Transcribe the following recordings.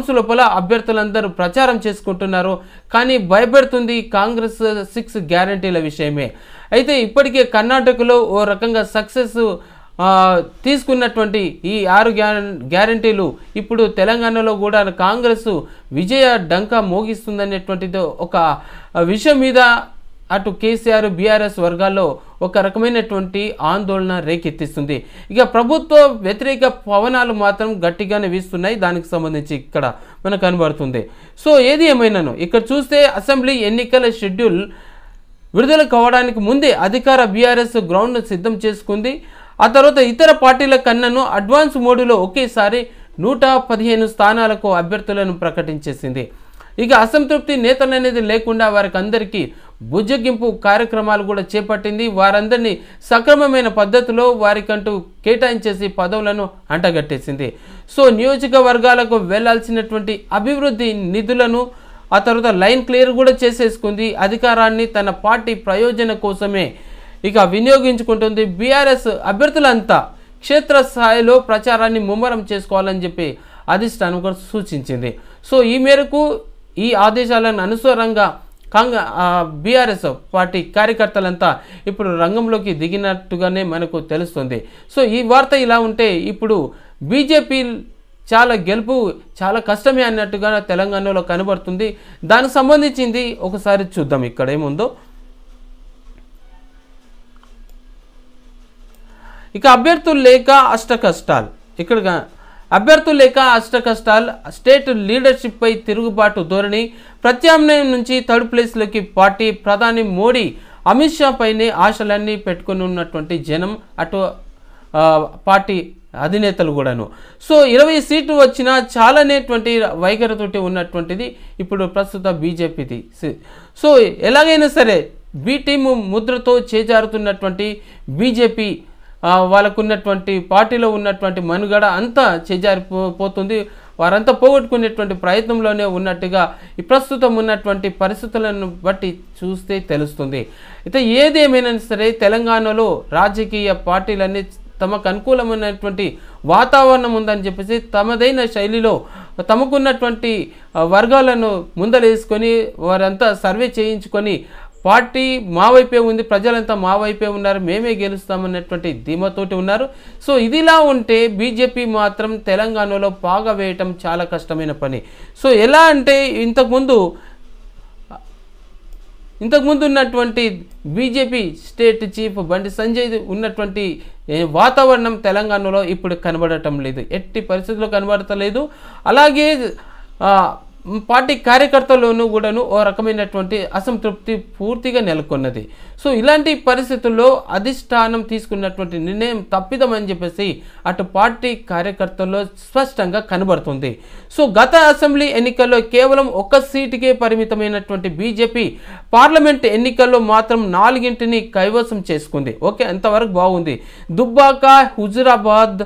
grounds లోపల అభ్యర్థులందరూ ప్రచారం చేసుకుంటున్నారు కానీ భయపెడుతుంది కాంగ్రెస్ సిక్స్ గ్యారంటీల విషయమే అయితే ఇప్పటికే కర్ణాటకలో ఓ రకంగా సక్సెస్ తీసుకున్నటువంటి ఈ ఆరు గ్యారంటీలు ఇప్పుడు తెలంగాణలో కూడా కాంగ్రెస్ విజయ డంకా మోగిస్తుందనేటువంటిది ఒక విషయం మీద అటు కేసీఆర్ బీఆర్ఎస్ వర్గాల్లో ఒక రకమైనటువంటి ఆందోళన రేకెత్తిస్తుంది ఇక ప్రభుత్వ వ్యతిరేక పవనాలు మాత్రం గట్టిగానే వీస్తున్నాయి దానికి సంబంధించి ఇక్కడ మనకు కనబడుతుంది సో ఏది ఏమైనాను ఇక్కడ చూస్తే అసెంబ్లీ ఎన్నికల షెడ్యూల్ విడుదల కావడానికి ముందే అధికార బీఆర్ఎస్ గ్రౌండ్ సిద్ధం చేసుకుంది ఆ తర్వాత ఇతర పార్టీల కన్నాను అడ్వాన్స్ మోడులో ఒకేసారి నూట పదిహేను స్థానాలకు అభ్యర్థులను ప్రకటించేసింది ఇక అసంతృప్తి నేతలనేది లేకుండా వారికి అందరికీ బుజ్జగింపు కార్యక్రమాలు కూడా చేపట్టింది వారందరినీ సక్రమమైన పద్ధతిలో వారికంటూ కేటాయించేసి పదవులను అంటగట్టేసింది సో నియోజకవర్గాలకు వెళ్లాల్సినటువంటి అభివృద్ధి నిధులను ఆ తర్వాత లైన్ క్లియర్ కూడా చేసేసుకుంది అధికారాన్ని తన పార్టీ ప్రయోజన కోసమే ఇక వినియోగించుకుంటుంది బీఆర్ఎస్ అభ్యర్థులంతా క్షేత్రస్థాయిలో ప్రచారాన్ని ముమ్మరం చేసుకోవాలని చెప్పి అధిష్టానం కూడా సూచించింది సో ఈ మేరకు ఈ ఆదేశాలను అనుసరంగా కాంగ్ బీఆర్ఎస్ పార్టీ కార్యకర్తలంతా ఇప్పుడు రంగంలోకి దిగినట్టుగానే మనకు తెలుస్తుంది సో ఈ వార్త ఇలా ఉంటే ఇప్పుడు బీజేపీ చాలా గెలుపు చాలా కష్టమే అన్నట్టుగా తెలంగాణలో కనబడుతుంది దానికి సంబంధించింది ఒకసారి చూద్దాం ఇక్కడ ఏముందో ఇక అభ్యర్థులు లేక అష్ట కష్టాలు ఇక్కడ అభ్యర్థులు లేక అష్ట కష్టాలు స్టేట్ లీడర్షిప్పై తిరుగుబాటు ధోరణి ప్రత్యామ్నాయం నుంచి థర్డ్ ప్లేస్లోకి పార్టీ ప్రధాని మోడీ అమిత్ షా పైనే ఆశలన్నీ పెట్టుకుని ఉన్నటువంటి జనం అటు పార్టీ అధినేతలు కూడాను సో ఇరవై సీట్లు వచ్చినా చాలనేటువంటి వైఖరితోటి ఉన్నటువంటిది ఇప్పుడు ప్రస్తుత బీజేపీది సో ఎలాగైనా సరే బీ టీము ముద్రతో చేజారుతున్నటువంటి బీజేపీ వాళ్ళకున్నటువంటి పార్టీలో ఉన్నటువంటి మనుగడ అంతా చేజారిపోతుంది వారంతా పోగొట్టుకునేటువంటి ప్రయత్నంలోనే ఉన్నట్టుగా ఈ ప్రస్తుతం ఉన్నటువంటి పరిస్థితులను బట్టి చూస్తే తెలుస్తుంది అయితే ఏదేమైనా సరే తెలంగాణలో రాజకీయ పార్టీలన్నీ తమకు అనుకూలమైనటువంటి వాతావరణం ఉందని చెప్పేసి తమదైన శైలిలో తమకున్నటువంటి వర్గాలను ముందలేసుకొని వారంతా సర్వే చేయించుకొని పార్టీ మా వైపే ఉంది ప్రజలంతా మా వైపే ఉన్నారు మేమే గెలుస్తామన్నటువంటి ధీమతోటి ఉన్నారు సో ఇదిలా ఉంటే బీజేపీ మాత్రం తెలంగాణలో పాగవేయటం చాలా కష్టమైన పని సో ఎలా అంటే ఇంతకుముందు ఇంతకుముందు ఉన్నటువంటి బీజేపీ స్టేట్ చీఫ్ బండి సంజయ్ ఉన్నటువంటి వాతావరణం తెలంగాణలో ఇప్పుడు కనబడటం లేదు ఎట్టి పరిస్థితుల్లో కనబడతలేదు అలాగే పార్టీ కార్యకర్తల్లోనూ కూడాను ఓ రకమైనటువంటి అసంతృప్తి పూర్తిగా నెలకొన్నది సో ఇలాంటి పరిస్థితుల్లో అధిష్టానం తీసుకున్నటువంటి నిర్ణయం తప్పిదమని చెప్పేసి అటు పార్టీ కార్యకర్తల్లో స్పష్టంగా కనబడుతుంది సో గత అసెంబ్లీ ఎన్నికల్లో కేవలం ఒక్క సీటుకే పరిమితమైనటువంటి బీజేపీ పార్లమెంట్ ఎన్నికల్లో మాత్రం నాలుగింటిని కైవసం చేసుకుంది ఓకే అంతవరకు బాగుంది దుబ్బాక హుజురాబాద్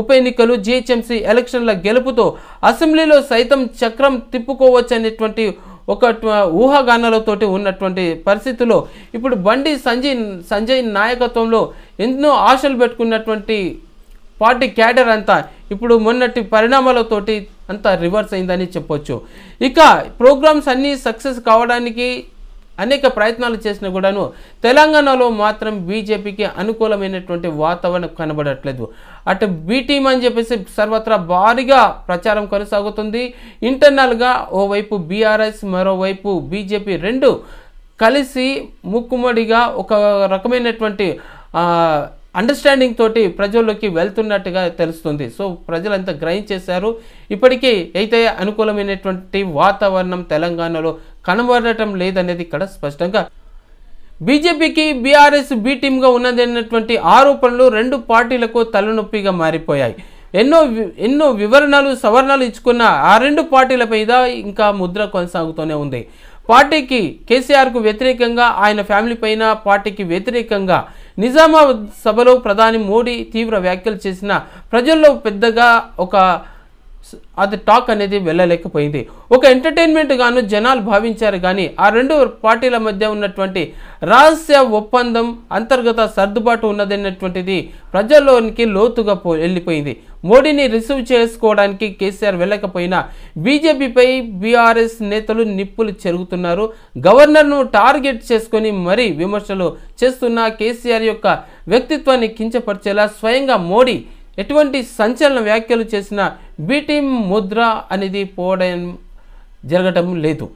ఉప ఎన్నికలు జీహెచ్ఎంసీ ఎలక్షన్ల గెలుపుతో అసెంబ్లీలో సైతం చక్రం తిప్పుకోవచ్చనేటువంటి ఒక ఊహాగానాలతోటి ఉన్నటువంటి పరిస్థితుల్లో ఇప్పుడు బండి సంజయ్ సంజయ్ నాయకత్వంలో ఎన్నో ఆశలు పెట్టుకున్నటువంటి పార్టీ క్యాడర్ అంతా ఇప్పుడు మొన్నటి పరిణామాలతోటి అంతా రివర్స్ అయిందని చెప్పొచ్చు ఇక ప్రోగ్రామ్స్ అన్నీ సక్సెస్ కావడానికి అనేక ప్రయత్నాలు చేసినా కూడాను తెలంగాణలో మాత్రం బీజేపీకి అనుకూలమైనటువంటి వాతావరణం కనబడట్లేదు అటు బీటీమ్ అని చెప్పేసి సర్వత్రా భారీగా ప్రచారం కొనసాగుతుంది ఇంటర్నల్గా ఓవైపు బీఆర్ఎస్ మరోవైపు బీజేపీ రెండు కలిసి ముక్కుమడిగా ఒక రకమైనటువంటి అండర్స్టాండింగ్ తోటి ప్రజల్లోకి వెళ్తున్నట్టుగా తెలుస్తుంది సో ప్రజలంతా గ్రహించేశారు ఇప్పటికీ అయితే అనుకూలమైనటువంటి వాతావరణం తెలంగాణలో కనబడటం లేదనేది ఇక్కడ స్పష్టంగా బీజేపీకి బీఆర్ఎస్ బి టీమ్గా ఉన్నదన్నటువంటి ఆరోపణలు రెండు పార్టీలకు తలనొప్పిగా మారిపోయాయి ఎన్నో ఎన్నో వివరణలు సవరణలు ఇచ్చుకున్న ఆ రెండు పార్టీల మీద ఇంకా ముద్ర కొనసాగుతూనే ఉంది పార్టీకి కేసీఆర్కు వ్యతిరేకంగా ఆయన ఫ్యామిలీ పైన పార్టీకి వ్యతిరేకంగా నిజామాబాద్ సభలో ప్రధాని మోడీ తీవ్ర వ్యాఖ్యలు చేసిన ప్రజల్లో పెద్దగా ఒక అది టాక్ అనేది వెళ్ళలేకపోయింది ఒక ఎంటర్టైన్మెంట్ గాను జనాలు భావించారు కానీ ఆ రెండు పార్టీల మధ్య ఉన్నటువంటి రహస్య ఒప్పందం అంతర్గత సర్దుబాటు ఉన్నదన్నటువంటిది ప్రజల్లోనికి లోతుగా పో వెళ్ళిపోయింది మోడీని రిసీవ్ చేసుకోవడానికి కేసీఆర్ వెళ్ళకపోయినా బీజేపీపై బీఆర్ఎస్ నేతలు నిప్పులు చెరుగుతున్నారు గవర్నర్ను టార్గెట్ చేసుకొని మరీ విమర్శలు చేస్తున్న కేసీఆర్ యొక్క వ్యక్తిత్వాన్ని కించపరిచేలా స్వయంగా మోడీ ఎటువంటి సంచలన వ్యాఖ్యలు చేసిన బీటీ ముద్ర అనేది పోవడం జరగటం లేదు